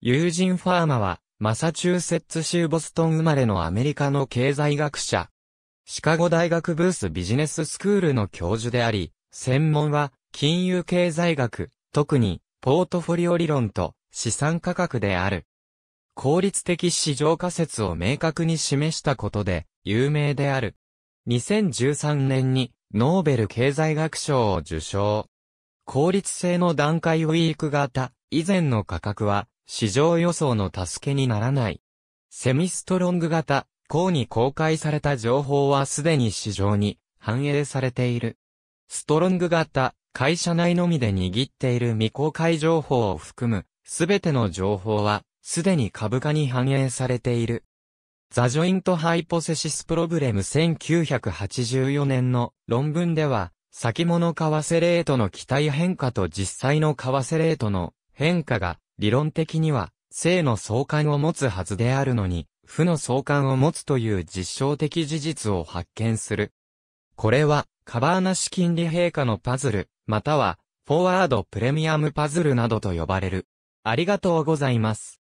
ユージン・ファーマは、マサチューセッツ州ボストン生まれのアメリカの経済学者。シカゴ大学ブースビジネススクールの教授であり、専門は、金融経済学、特に、ポートフォリオ理論と、資産価格である。効率的市場仮説を明確に示したことで、有名である。2013年に、ノーベル経済学賞を受賞。効率性の段階ウィーク型、以前の価格は、市場予想の助けにならない。セミストロング型、項に公開された情報はすでに市場に反映されている。ストロング型、会社内のみで握っている未公開情報を含む、すべての情報は、すでに株価に反映されている。ザ・ジョイント・ハイポセシス・プロブレム1984年の論文では、先物為替レートの期待変化と実際の為替レートの変化が理論的には、正の相関を持つはずであるのに、負の相関を持つという実証的事実を発見する。これは、カバーナ式金利陛下のパズル、または、フォワードプレミアムパズルなどと呼ばれる。ありがとうございます。